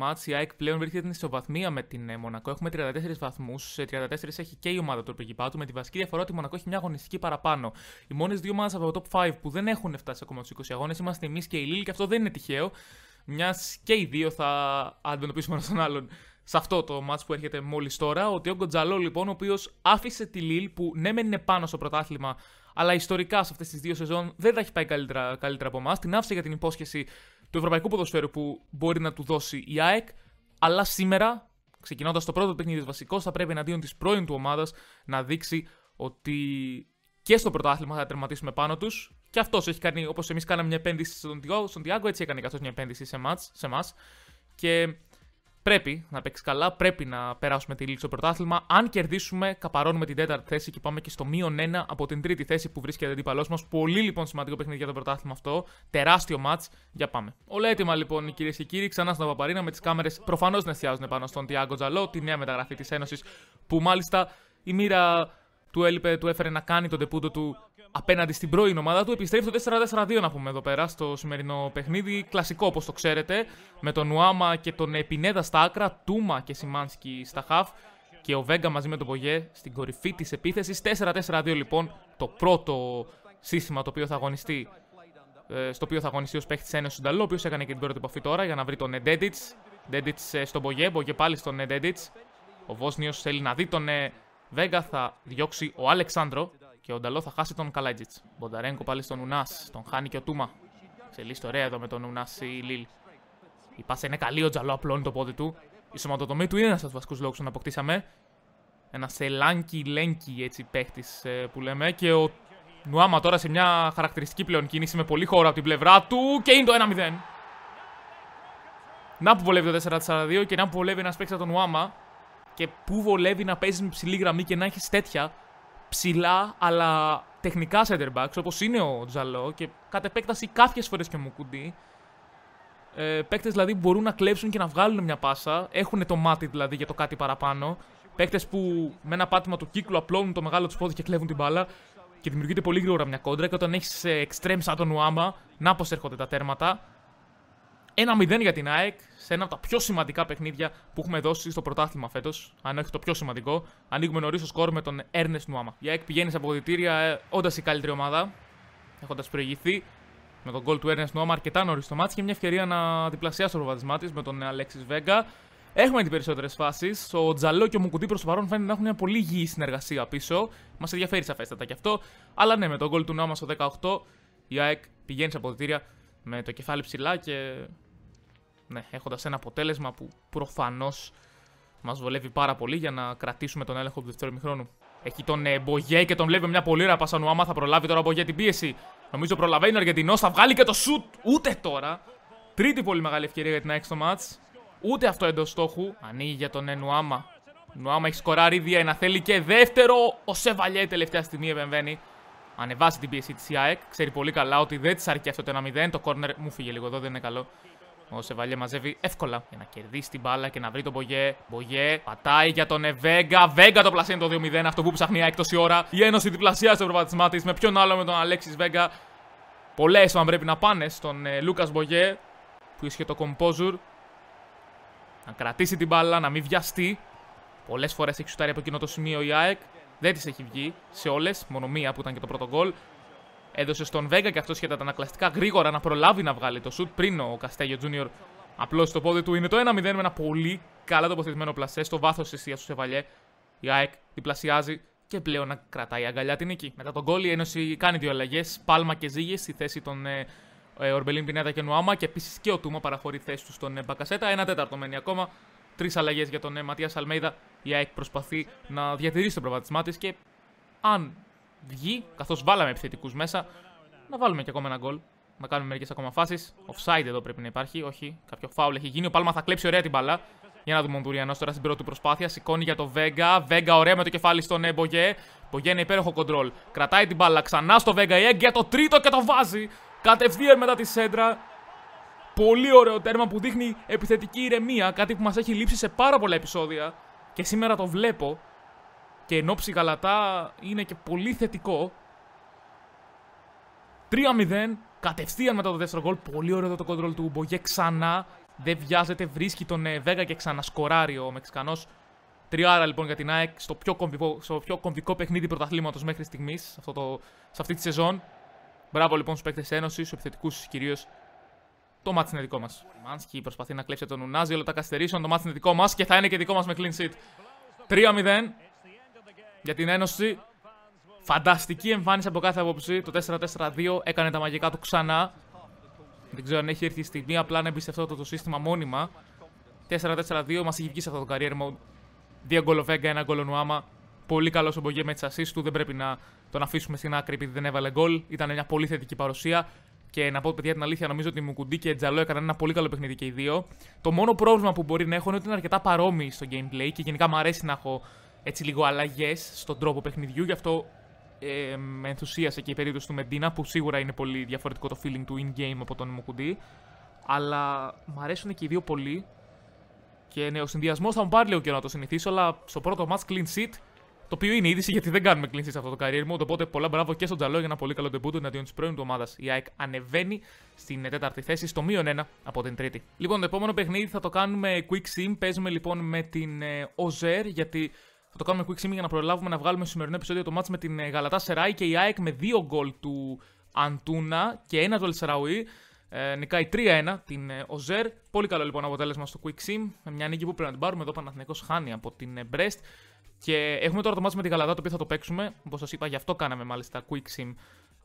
match, η ΑΕΚ πλέον βρίσκεται στην ισοβαθμία με την ε, Μονακό. Έχουμε 34 βαθμούς. Σε 34 έχει και η ομάδα του Πηγυπάτου, με τη βασική διαφορά ότι η Μονακό έχει μια αγωνιστική παραπάνω. Οι μόνες δύο ομάδες από το top 5 που δεν έχουν φτάσει ακόμα του 20 αγώνες είμαστε εμείς και η λίλ και αυτό δεν είναι τυχαίο. Μιας και οι δύο θα αντιμετωπίσουμε ένα άλλον σε αυτό το match που έρχεται μόλις τώρα. Ο Τιόγκο λοιπόν, ο οποίος άφησε τη Λίλ που ναι, μεν είναι πάνω στο πρωτάθλημα αλλά ιστορικά σε αυτές τις δύο σεζόν δεν τα έχει πάει καλύτερα, καλύτερα από εμάς. Την άφησε για την υπόσχεση του Ευρωπαϊκού Ποδοσφαίρου που μπορεί να του δώσει η ΑΕΚ, αλλά σήμερα, ξεκινώντας το πρώτο παιχνίδι βασικός, θα πρέπει εναντίον της πρώην του ομάδας να δείξει ότι και στο πρωτάθλημα θα τερματίσουμε πάνω τους. Και αυτός έχει κάνει, όπως εμείς κάναμε μια επένδυση στον Τιάγκο, έτσι έκανε και μια επένδυση σε εμά. Και Πρέπει να παίξει καλά, πρέπει να περάσουμε τη λήξη στο πρωτάθλημα. Αν κερδίσουμε, καπαρώνουμε την τέταρτη θέση και πάμε και στο μείον ένα από την τρίτη θέση που βρίσκεται αντίπαλός μας. Πολύ λοιπόν σημαντικό παιχνίδι για το πρωτάθλημα αυτό. Τεράστιο ματ. Για πάμε. Όλα έτοιμα λοιπόν, κυρίες και κύριοι, ξανά στον Παπαρίνα με τις κάμερες προφανώς να εστιάζουν πάνω στον Τιάγκο Τζαλό, τη νέα μεταγραφή της Ένωσης που μάλιστα η μοίρα του έλειπε, του έφερε να κάνει τον τεπούντο του απέναντι στην πρώην ομάδα του. Επιστρέφει το 4-4-2 να πούμε εδώ πέρα στο σημερινό παιχνίδι. Κλασικό όπως το ξέρετε. Με τον Ουάμα και τον Επινέδα στα άκρα, Τούμα και Σιμάνσκι στα χαφ και ο Βέγκα μαζί με τον Πογέ στην κορυφή της επίθεσης. 4-4-2 λοιπόν το πρώτο σύστημα το οποίο θα αγωνιστεί. Ε, στο οποίο θα αγωνιστεί ως παίχτης ένα ο οποίος έκανε και την πρώτη επαφή τώρα για να βρει τον Εντέντιτ. Εντέντιτ ε, στον Πογέ, Μπογέ πάλι στον Εντέντιτ. Ο Βόσνιος θέλει να δει τον ε, Βέγκα, θα διώξει ο Αλεξάνδρο. Και ο Νταλό θα χάσει τον Καλάιτζιτ. Μπονταρέγκο πάλι στον Ουνάς. Τον χάνει και ο Τούμα. Ξελίστο ωραία εδώ με τον Ουνάς η Λίλ. Η πάσα είναι καλή, ο Τζαλό απλώνει το πόδι του. Η σωματοδομή του είναι ένας από τους βασικούς λόγους που αποκτήσαμε. Ένας σελάνκι λένκι έτσι παίχτης ε, που λέμε. Και ο Νουάμα τώρα σε μια χαρακτηριστική πλέον κίνηση με πολύ χώρο από την πλευρά του. Και είναι το 1-0. Να που βολεύει το 4 2 και να που βολεύει ένας παίχτη από τον Νουάμα. Και πού βολεύει να παίζει με ψηλή γραμμή και να έχεις τέτοια ψηλά αλλά τεχνικά center backs όπως είναι ο Τζαλό και κατ' επέκταση κάποιες φορές και μου κουντί. Ε, παίκτες δηλαδή που μπορούν να κλέψουν και να βγάλουν μια πάσα, έχουν το μάτι δηλαδή για το κάτι παραπάνω. Παίκτες που με ένα πάτημα του κύκλου απλώνουν το μεγάλο τους πόδι και κλέβουν την μπάλα και δημιουργείται πολύ γρήγορα μια κόντρα. Και όταν έχεις ε, σαν τον Ουάμα, να πώ έρχονται τα τέρματα. 1-0 για την ΑΕΚ σε ένα από τα πιο σημαντικά παιχνίδια που έχουμε δώσει στο πρωτάθλημα φέτος. Αν όχι το πιο σημαντικό, ανοίγουμε νωρίς το σκορ με τον Έρνεστ Νουάμα. Η ΑΕΚ πηγαίνει σε αποδητήρια ε, όντας η καλύτερη ομάδα, έχοντας προηγηθεί με τον γκολ του Έρνεστ Νουάμα αρκετά νωρίς το μάτι και μια ευκαιρία να διπλασιάσει το προβάδισμά της με τον Αλέξης Βέγκα. Έχουμε τι περισσότερες φάσεις. Ο Τζαλό και ο Μουκουτί προς το παρόν φαίνεται να έχουν μια πολύ υγιή συνεργασία πίσω. Μας ενδιαφέρει σαφέστατα κι αυτό. Αλλά ναι, με τον γκολ του Νουάμα στο 18 η ΑΕΚ πηγαίνει σε αποδητήρια με το κεφάλι ψηλά και ναι, έχοντας ένα αποτέλεσμα που προφανώς μας βολεύει πάρα πολύ για να κρατήσουμε τον έλεγχο του δεύτερου μηχρόνου. Έχει τον ε, Μπογέ και τον βλέπει μια πολύ ωραία Άμα Θα προλάβει τώρα ο Μπογέ την πίεση. Νομίζω προλαβαίνει ο Αργεντινός. Θα βγάλει και το σουτ. Ούτε τώρα. Τρίτη πολύ μεγάλη ευκαιρία για την ΑΕΚ στο μάτ. Ούτε αυτό εντός στόχου. Ανοίγει για τον ε, Νουάμα. Νουάμα έχει σκοράρει ήδη ένα. Θέλει και δεύτερο. Ο Σεβαλιέ τελευταία στιγμή επεμβαίνει. Ανεβάζει την πίεση της ΑΕΚ. Ξέρει πολύ καλά ότι δεν της αρκεί αυτό το 1-0. Το κόρνερ μου φύγε λίγο εδώ, δεν είναι καλό. Ο Σεβαλιέ μαζεύει εύκολα για να κερδίσει την μπάλα και να βρει τον Μπογιέ. Μπογιέ πατάει για τον Εβέγκα. Βέγκα το πλασίνει το 2-0. Αυτό που ψαχνεί η ώρα. Η Ένωση διπλασιάζει το προβατισμά της με ποιον άλλο με τον Αλέξης Βέγκα. Πολλές αν πρέπει να πάνε στον ε, Λούκας Μπογιέ που ίσχυε το κομπόζουρ. Να κρατήσει την μπάλα, να μην βιαστεί. Πολλές φορές έχει σουτάρει από εκείνο το σημείο η ΑΕΚ. Δεν της έχει βγει σε όλες, μόνο μία που ήταν και το πρώτο γκολ έδωσε στον Βέγκα και αυτός σχετικά τα ανακλαστικά γρήγορα να προλάβει να βγάλει το σουτ πριν ο Καστέγιο Τζούνιορ Απλώ το πόδι του. Είναι το 1-0 με ένα πολύ καλά τοποθετημένο πλασέ στο βάθος της Σία του Σεβαλιέ. Η ΑΕΚ διπλασιάζει και πλέον να κρατάει αγκαλιά την νίκη. Μετά τον κόλλη η Ένωση κάνει δύο αλλαγές, Πάλμα και Ζήγες στη θέση των ε, ε, Ορμπελίν Πινέτα και Νουάμα και επίσης και ο Τούμα παραχωρεί θέση τους στον ε, Μπακασέτα. Ένα τέταρτο μένει ακόμα. Τρεις αλλαγές για τον ε, Ματίας Αλμέιδα. Η ΑΕΚ προσπαθεί να διατηρήσει το προβάτισμά της και αν βγει, καθώς βάλαμε επιθετικούς μέσα, να βάλουμε και ακόμα ένα γκολ. Να κάνουμε μερικές ακόμα φάσεις. Offside εδώ πρέπει να υπάρχει. Όχι, κάποιο φάουλ έχει γίνει. Ο Πάλμα θα κλέψει ωραία την μπαλά. Για να δούμε ο Ντουριανό τώρα στην πρώτη προσπάθεια. Σηκώνει για το Βέγγα. Βέγγα ωραία με το κεφάλι στον Έμπογε. Μπογέ είναι υπέροχο κοντρόλ. Κρατάει την μπάλα ξανά στο Βέγγα. Η για το τρίτο και το βάζει. Κατευθείαν μετά τη σέντρα. Πολύ ωραίο τέρμα που δείχνει επιθετική ηρεμία. Κάτι που μας έχει λείψει σε πάρα πολλά επεισόδια. Και σήμερα το βλέπω και εν ώψη Γαλατά είναι και πολύ θετικό. 3-0, κατευθείαν μετά το δεύτερο γκολ. Πολύ ωραίο το κόντρολ του Μπογέ ξανά. Δεν βιάζεται, βρίσκει τον ε, Βέγα και ξανασκοράρει ο Μεξικανός. Τριάρα λοιπόν για την ΑΕΚ στο πιο κομβικό, στο πιο κομβικό παιχνίδι πρωταθλήματος μέχρι στιγμής σε αυτή τη σεζόν. Μπράβο λοιπόν στους παίκτες της Ένωσης, στους επιθετικούς κυρίως. Το μάτι είναι δικό μας. Μάνσκι προσπαθεί να κλέψει τον Ουνάζι, όλα τα καθυστερήσεων. Το μάτι είναι δικό μας και θα είναι και δικό μας με clean sheet. 3-0 για την Ένωση. Φανταστική εμφάνιση από κάθε άποψη. Το 4-4-2 έκανε τα μαγικά του ξανά. Δεν ξέρω αν έχει έρθει η στιγμή απλά να εμπιστευτώ το, το σύστημα μόνιμα. 4-4-2 μας έχει βγει σε αυτό το career mode. Δύο γκολ ο ένα γκολ ο Νουάμα. Πολύ καλός ο Μπογέ με τις του. Δεν πρέπει να τον αφήσουμε στην άκρη επειδή δεν έβαλε γκολ. Ήταν μια πολύ θετική παρουσία. Και να πω παιδιά την αλήθεια, νομίζω ότι Μουκουντή και Τζαλό έκαναν ένα πολύ καλό παιχνίδι και οι δύο. Το μόνο πρόβλημα που μπορεί να έχω είναι ότι είναι αρκετά παρόμοιοι στο gameplay και γενικά μου αρέσει να έχω έτσι λίγο αλλαγές στον τρόπο παιχνιδιού. Γι' αυτό ε, με ενθουσίασε και η περίπτωση του Μεντίνα, που σίγουρα είναι πολύ διαφορετικό το feeling του in-game από τον Μουκουντή. Αλλά μου αρέσουν και οι δύο πολύ. Και ναι, ο συνδυασμός θα μου πάρει λίγο καιρό να το συνηθίσω, αλλά στο πρώτο match clean sheet, το οποίο είναι είδηση γιατί δεν κάνουμε clean sheet σε αυτό το career μου, Οπότε πολλά μπράβο και στον Τζαλό για ένα πολύ καλό debut εναντίον της πρώην του ομάδας. Η ΑΕΚ ανεβαίνει στην τέταρτη θέση, στο μείον ένα από την τρίτη. Λοιπόν, το επόμενο παιχνίδι θα το κάνουμε quick sim. Παίζουμε λοιπόν με την Ozer, ε, γιατί θα το κάνουμε quick για να προλάβουμε να βγάλουμε στο σημερινό επεισόδιο το μάτς με την ε, Γαλατά Σεράι και η ΑΕΚ με δύο γκολ του Αντούνα και ένα του Αλσεραουή. Ε, νικάει 3-1 την ε, Οζέρ. Πολύ καλό λοιπόν αποτέλεσμα στο Quick Sim. Μια νίκη που πρέπει να την πάρουμε εδώ. Παναθηναϊκός χάνει από την Brest. Ε, και έχουμε τώρα το μάτς με την Γαλατά το οποίο θα το παίξουμε. Όπως σας είπα, γι' αυτό κάναμε μάλιστα Quick Sim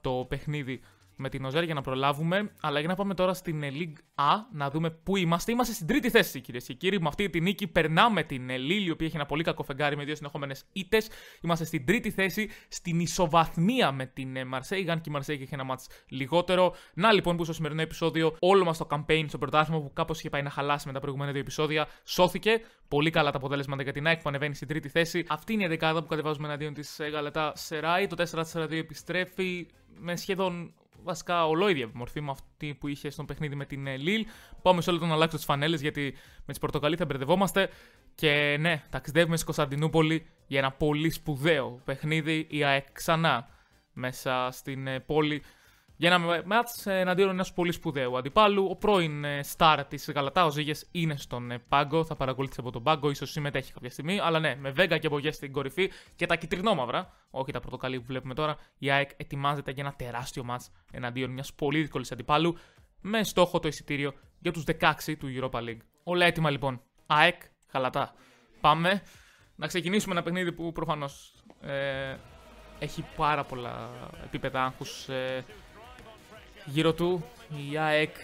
το παιχνίδι με την Οζέρ για να προλάβουμε. Αλλά για να πάμε τώρα στην ε, League A, να δούμε πού είμαστε. Είμαστε στην τρίτη θέση, κυρίες και κύριοι. Με αυτή τη νίκη περνάμε την Λίλη, ε, η οποία έχει ένα πολύ κακό φεγγάρι με δύο συνεχόμενες ήττες. Είμαστε στην τρίτη θέση, στην ισοβαθμία με την ε, Marseille. Αν και η Marseille έχει ένα μάτ λιγότερο. Να λοιπόν που στο σημερινό επεισόδιο όλο μας το campaign στο πρωτάθλημα που κάπως είχε πάει να χαλάσει με τα προηγούμενα δύο επεισόδια σώθηκε. Πολύ καλά τα αποτέλεσματα για την ΑΕΚ που ανεβαίνει στην τρίτη θέση. Αυτή είναι η δεκάδα που κατεβάζουμε εναντίον της Γαλατά Σεράι. Το 4-4-2 επιστρέφει με σχεδόν βασικά ολόιδια μορφή με αυτή που είχες στο παιχνίδι με την ε, Λίλ. Πάμε σε όλο τον αλλάξο τι φανέλε γιατί με τις πορτοκαλί θα μπερδευόμαστε. Και ναι, ταξιδεύουμε στην Κωνσταντινούπολη για ένα πολύ σπουδαίο παιχνίδι. Η ΑΕΚ μέσα στην ε, πόλη για ένα μάτς ε, εναντίον ενός πολύ σπουδαίου αντιπάλου. Ο πρώην ε, στάρ της Γαλατά, ο Ζήγες, είναι στον ε, πάγκο. Θα παρακολουθήσει από τον πάγκο, ίσως συμμετέχει κάποια στιγμή. Αλλά ναι, με βέγκα και εμπογές στην κορυφή και τα κυτρινόμαυρα, όχι τα πρωτοκαλί που βλέπουμε τώρα, η ΑΕΚ ετοιμάζεται για ένα τεράστιο μάτς εναντίον μιας πολύ δύσκολης αντιπάλου με στόχο το εισιτήριο για τους 16 του Europa League. Όλα έτοιμα λοιπόν. ΑΕΚ, Γαλατά. Πάμε να ξεκινήσουμε ένα παιχνίδι που προφανώς. Ε, έχει πάρα πολλά επίπεδα άγχους ε, Γύρω του η ΑΕΚ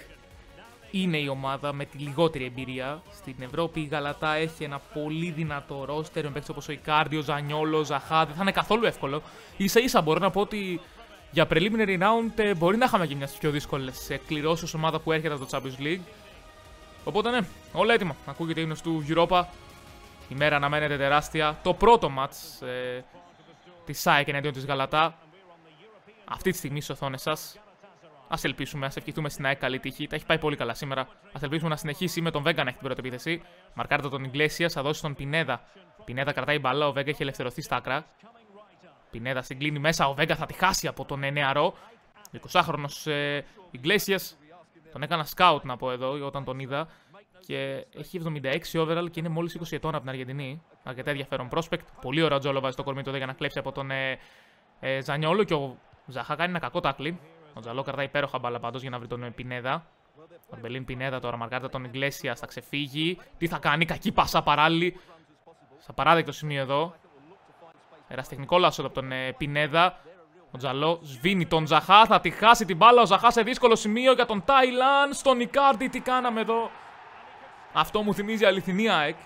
είναι η ομάδα με τη λιγότερη εμπειρία στην Ευρώπη. Η Γαλατά έχει ένα πολύ δυνατό ρόστερ με όπως ο Ικάρδιο, Ζανιόλο, Ζαχά. Δεν θα είναι καθόλου εύκολο. σα ίσα μπορώ να πω ότι για preliminary round ε, μπορεί να είχαμε και μιας στι πιο δύσκολες κληρώσει ομάδα που έρχεται από το Champions League. Οπότε ναι, όλα έτοιμα. Ακούγεται ύμνο του Europa. Η μέρα αναμένεται τεράστια. Το πρώτο ματ ε, της ΑΕΚ εναντίον της Γαλατά. Αυτή τη στιγμή στι οθόνες σας Ας ελπίσουμε, ας ευχηθούμε στην ΑΕΚ καλή τύχη. Τα έχει πάει πολύ καλά σήμερα. Ας ελπίσουμε να συνεχίσει με τον Βέγκα να έχει την πρώτη επίθεση. Μαρκάρτα τον Ιγκλέσιας, θα δώσει τον Πινέδα. Πινέδα κρατάει μπαλά, ο Βέγκα έχει ελευθερωθεί στα άκρα. Πινέδα στην κλείνει μέσα, ο Βέγκα θα τη χάσει από τον νεαρό. 20χρονο ε, Ιγκλέσιας. Τον έκανα σκάουτ να πω εδώ όταν τον είδα. Και έχει 76 overall και είναι μόλις 20 ετών από την Αργεντινή. Αρκετά ενδιαφέρον prospect. Πολύ ωραίο τζόλο βάζει το κορμί του εδώ για να κλέψει από τον ε, ε Ζανιόλο. Και ο Ζαχά κάνει ένα κακό τάκλι. Ο Τζαλό κρατάει υπέροχα μπάλα πάντως για να βρει τον ε, Πινέδα. Ο Μπελίν Πινέδα τώρα μαρκάρτα τον Ιγκλέσιας Θα ξεφύγει. Τι θα κάνει, κακή πασά παράλληλη. Στα παράδεκτο σημείο εδώ. τεχνικό λάσο από τον ε, Πινέδα. Ο Τζαλό σβήνει τον Τζαχά, Θα τη χάσει την μπάλα. Ο Ζαχάς σε δύσκολο σημείο για τον Τάιλαν. Στον Ικάρντι τι κάναμε εδώ. Αυτό μου θυμίζει αληθινή ΑΕΚ.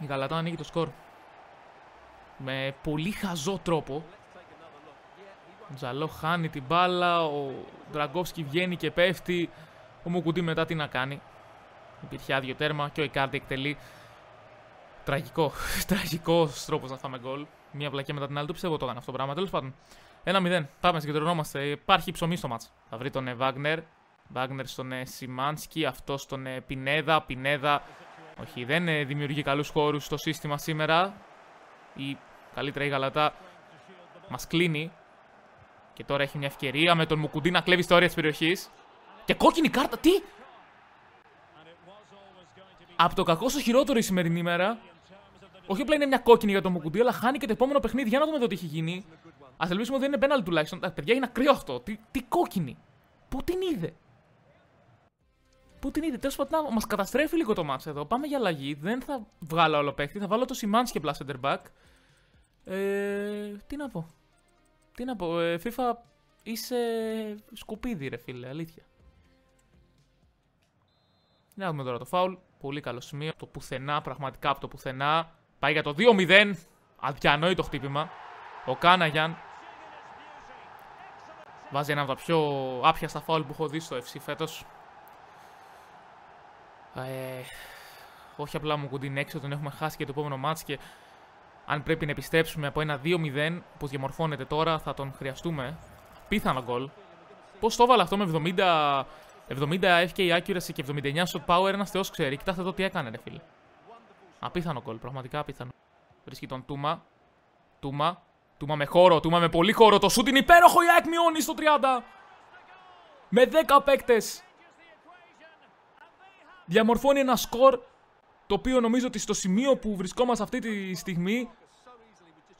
Η Γαλατά ανοίγει το σκορ με πολύ χαζό τρόπο. Τζαλό χάνει την μπάλα, ο Ντραγκόφσκι βγαίνει και πέφτει. Ο Μουκουντή μετά τι να κάνει. Υπήρχε άδειο τέρμα και ο Ικάρντι εκτελεί. Τραγικό, *laughs* τραγικό τρόπος να φάμε γκολ. Μία βλακία μετά την άλλη, το πιστεύω το έκανε αυτό το πράγμα. Τέλος πάντων, 1-0. Πάμε, συγκεντρωνόμαστε. Υπάρχει ψωμί στο μάτσο. Θα βρει τον ε, Βάγνερ. Βάγνερ στον ε, Σιμάνσκι, αυτός στον ε, Πινέδα. Πινέδα. Όχι, δεν δημιουργεί καλούς χώρους στο σύστημα σήμερα ή καλύτερα η Γαλατά μας κλείνει και τώρα έχει μια ευκαιρία με τον Μουκουντή να κλέβει στα όρια της περιοχής. και κόκκινη κάρτα, τι! Από το κακό στο χειρότερο η σημερινή ημέρα όχι απλά είναι μια κόκκινη για τον Μουκουντή, αλλά χάνει και το επόμενο παιχνίδι. Για να δούμε εδώ τι έχει γίνει. Ας ελπίσουμε ότι δεν είναι πέναλ τουλάχιστον. Τα παιδιά είναι ακραίο αυτό. Τι, τι κόκκινη. Πού την είδε. Πού την είδε. Τέλος πάντων, μας καταστρέφει λίγο το μάτσο εδώ. Πάμε για αλλαγή. Δεν θα βγάλω όλο παίχτη. Θα βάλω το Σιμάνσκι και Blaster Back. Ε, τι να πω. Τι να πω. Ε, FIFA είσαι σκουπίδι ρε φίλε, αλήθεια. Να δούμε τώρα το φάουλ. Πολύ καλό σημείο. Το πουθενά, πραγματικά από το πουθενά. Πάει για το 2-0. Αδιανόητο χτύπημα. Ο Κάναγιαν βάζει ένα από τα πιο άπιαστα φάουλ που έχω δει στο FC φέτος. Ε, όχι απλά μου κουντίνει έξω, τον έχουμε χάσει και το επόμενο μάτς και αν πρέπει να επιστρέψουμε από ένα 2-0 που διαμορφώνεται τώρα, θα τον χρειαστούμε. Πίθανο γκολ. Πώς το έβαλε αυτό με 70, 70 FK accuracy και 79 shot power, ένας θεός ξέρει. Κοιτάξτε εδώ τι έκανε, ρε φίλε. Απίθανο γκολ, πραγματικά απίθανο. Βρίσκει τον Τούμα. Τούμα. Τούμα με χώρο, Τούμα με πολύ χώρο. Το σουτ είναι υπέροχο. Η ΑΕΚ μειώνει στο 30. Με 10 παίκτες. Διαμορφώνει ένα σκορ το οποίο νομίζω ότι στο σημείο που βρισκόμαστε αυτή τη στιγμή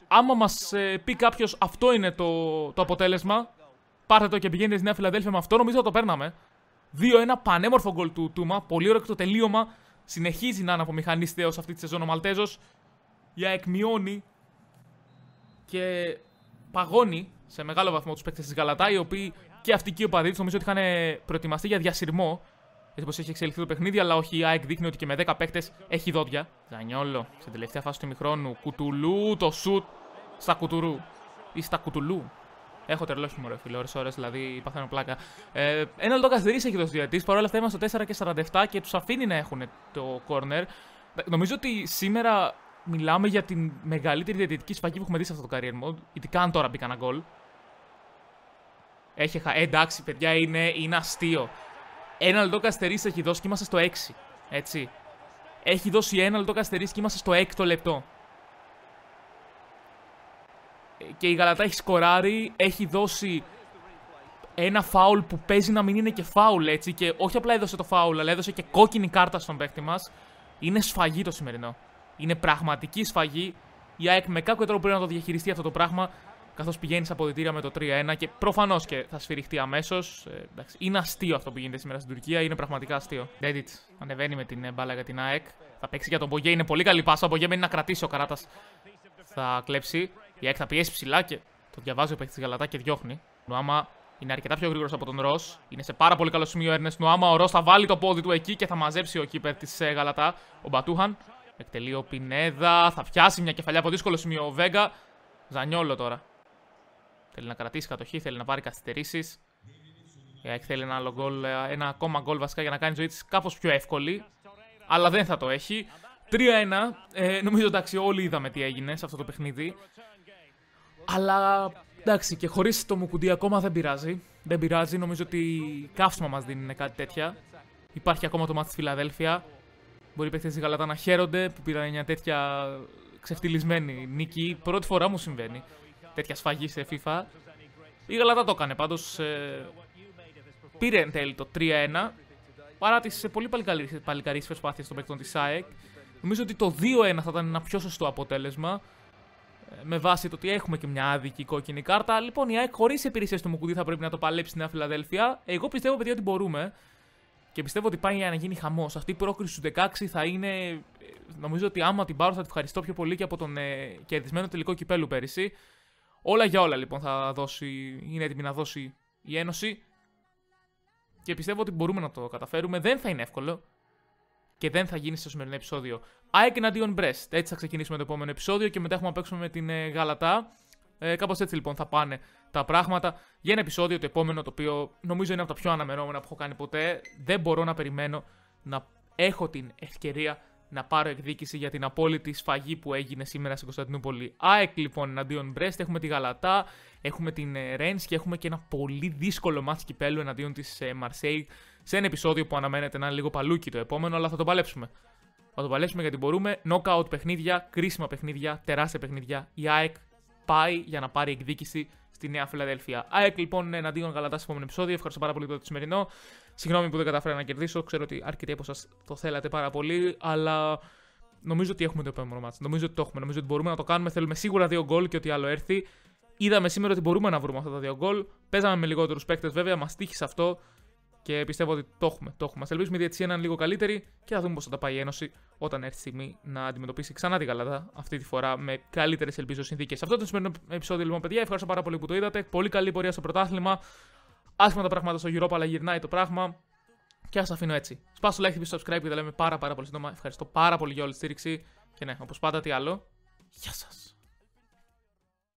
άμα μας ε, πει κάποιος αυτό είναι το, το αποτέλεσμα πάρτε το και πηγαίνετε στη Νέα Φιλαδέλφια με αυτό νομίζω θα το παίρναμε 2-1 πανέμορφο γκολ του Τούμα πολύ ωραίο το τελείωμα συνεχίζει να είναι μηχανής θεός αυτή τη σεζόν ο Μαλτέζος για εκμειώνει και παγώνει σε μεγάλο βαθμό τους παίκτες της Γαλατά οι οποίοι και αυτοί και ο οπαδίτες νομίζω ότι είχαν προετοιμαστεί για διασυρμό έτσι πως έχει εξελιχθεί το παιχνίδι, αλλά όχι η ΑΕΚ δείχνει ότι και με 10 παίκτες έχει δόντια. Ζανιόλο στην τελευταία φάση του ημιχρόνου. Κουτουλού το σουτ στα κουτουρού. Ή στα κουτουλού. Έχω Έχω μου, φίλε, ώρες ώρες δηλαδή παθαίνω πλάκα. Ε, ένα λεπτό καθυστερή έχει δώσει διατή. Παρ' όλα αυτά είμαστε 4 και 47 και τους αφήνει να έχουν το corner. Ε, νομίζω ότι σήμερα μιλάμε για την μεγαλύτερη διαιτητική σφαγή που έχουμε δει σε αυτό το career mode. Ειδικά αν τώρα μπήκα ένα γκολ. Έχει χα... Ε, εντάξει, παιδιά, είναι, είναι αστείο. Ένα λεπτό καστερή έχει δώσει και είμαστε στο 6. Έτσι. Έχει δώσει ένα λεπτό καστερή και είμαστε στο 6 λεπτό. Ε, και η Γαλατά έχει σκοράρει, έχει δώσει ένα φάουλ που παίζει να μην είναι και φάουλ έτσι. Και όχι απλά έδωσε το φάουλ, αλλά έδωσε και κόκκινη κάρτα στον παίχτη μας. Είναι σφαγή το σημερινό. Είναι πραγματική σφαγή. Η ΑΕΚ με κάποιο τρόπο πρέπει να το διαχειριστεί αυτό το πράγμα καθώς πηγαίνεις από διτήρια με το 3-1 και προφανώς και θα σφυριχτεί αμέσως. Ε, είναι αστείο αυτό που γίνεται σήμερα στην Τουρκία, είναι πραγματικά αστείο. Ντέτιτ ανεβαίνει με την ε, μπάλα για την ΑΕΚ. Θα παίξει για τον Μπογέ, είναι πολύ καλή πάσα. Ο Μπογέ μένει να κρατήσει ο Καράτας. Θα κλέψει. Η ΑΕΚ θα πιέσει ψηλά και το διαβάζει ο παίκτης Γαλατά και διώχνει. Νουάμα είναι αρκετά πιο γρήγορος από τον Ρος. Είναι σε πάρα πολύ καλό σημείο ο Έρνε Νουάμα. Ο Ρος θα βάλει το πόδι του εκεί και θα μαζέψει ο κύπερ της ε, Γαλατά. Ο Μπατούχαν εκτελεί ο Πινέδα. Θα πιάσει μια κεφαλιά από δύσκολο σημείο ο Βέγγα. Ζανιόλο τώρα. Θέλει να κρατήσει κατοχή, θέλει να πάρει καθυστερήσεις. Ε, Η ΑΕΚ θέλει ένα, άλλο ε, ένα ακόμα γκολ βασικά για να κάνει ζωή της κάπως πιο εύκολη. Αλλά δεν θα το έχει. 3-1. Ε, νομίζω εντάξει, όλοι είδαμε τι έγινε σε αυτό το παιχνίδι. Αλλά εντάξει, και χωρίς το Μουκουντή ακόμα δεν πειράζει. Δεν πειράζει, νομίζω ότι καύσμα μας δίνουν κάτι τέτοια. Υπάρχει ακόμα το μάτι της Φιλαδέλφια. Μπορεί οι παίχτε τη Γαλατά να χαίρονται που πήραν μια τέτοια ξεφτυλισμένη νίκη. Πρώτη φορά μου συμβαίνει τέτοια σφαγή σε FIFA. Η Γαλατά το έκανε πάντως. Ε, πήρε εν τέλει το 3-1 παρά τις ε, πολύ παλικαρίσεις προσπάθειες των παίκτων της ΑΕΚ. Νομίζω ότι το 2-1 θα ήταν ένα πιο σωστό αποτέλεσμα ε, με βάση το ότι έχουμε και μια άδικη κόκκινη κάρτα. Λοιπόν, η ΑΕΚ χωρίς υπηρεσίες του Μουκουδί θα πρέπει να το παλέψει στη Νέα Φιλαδέλφια. Εγώ πιστεύω, παιδιά, ότι μπορούμε. Και πιστεύω ότι πάει για να γίνει χαμός. Αυτή η πρόκριση του 16 θα είναι. Νομίζω ότι άμα την πάρω θα την ευχαριστώ πιο πολύ και από τον κερδισμένο τελικό κυπέλου πέρυσι. Όλα για όλα λοιπόν θα δώσει, είναι έτοιμη να δώσει η Ένωση και πιστεύω ότι μπορούμε να το καταφέρουμε. Δεν θα είναι εύκολο και δεν θα γίνει στο σημερινό επεισόδιο. ΑΕΚ on breast. Έτσι θα ξεκινήσουμε το επόμενο επεισόδιο και μετά έχουμε να παίξουμε με την ε, Γαλατά. Ε, Κάπως έτσι λοιπόν θα πάνε τα πράγματα για ένα επεισόδιο το επόμενο το οποίο νομίζω είναι από τα πιο αναμενόμενα που έχω κάνει ποτέ. Δεν μπορώ να περιμένω να έχω την ευκαιρία να πάρω εκδίκηση για την απόλυτη σφαγή που έγινε σήμερα στην Κωνσταντινούπολη. ΑΕΚ λοιπόν εναντίον Μπρέστ, έχουμε τη Γαλατά, έχουμε την ε, Ρεν και έχουμε και ένα πολύ δύσκολο μάτι κυπέλου εναντίον της ε, Μαρσέη σε ένα επεισόδιο που αναμένεται να είναι λίγο παλούκι το επόμενο, αλλά θα το παλέψουμε. Θα το παλέψουμε γιατί μπορούμε. Νόκαουτ παιχνίδια, κρίσιμα παιχνίδια, τεράστια παιχνίδια. Η ΑΕΚ πάει για να πάρει εκδίκηση στη Νέα Φιλαδέλφια. ΑΕΚ λοιπόν εναντίον Γαλατάς σε επόμενο επεισόδιο. Ευχαριστώ πάρα πολύ το σημερινό. Συγγνώμη που δεν κατάφερα να κερδίσω. Ξέρω ότι αρκετοί από εσά το θέλατε πάρα πολύ, αλλά νομίζω ότι έχουμε το επόμενο μάτσο. Νομίζω ότι το έχουμε. Νομίζω ότι μπορούμε να το κάνουμε. Θέλουμε σίγουρα δύο γκολ και ό,τι άλλο έρθει. Είδαμε σήμερα ότι μπορούμε να βρούμε αυτά τα δύο γκολ. Παίζαμε με λιγότερους παίκτες, βέβαια, μας τύχει αυτό και πιστεύω ότι το έχουμε. Το έχουμε. Ας ελπίσουμε ότι έτσι έναν λίγο καλύτερη και θα δούμε πώς θα τα πάει η Ένωση όταν έρθει η στιγμή να αντιμετωπίσει ξανά την Καλαδά. Αυτή τη φορά με καλύτερες ελπίζως συνθήκες. Αυτό το σημερινό επεισόδιο, λοιπόν, παιδιά, ευχαριστώ πάρα πολύ που το είδατε. Πολύ καλή πορεία στο πρωτάθλημα άσχημα τα πράγματα στο Europa, αλλά γυρνάει το πράγμα. Και ας αφήνω έτσι. Σπάσω like, subscribe και τα λέμε πάρα, πάρα πολύ σύντομα. Ευχαριστώ πάρα πολύ για όλη τη στήριξη. Και ναι, όπως πάντα, τι άλλο. Γεια σας!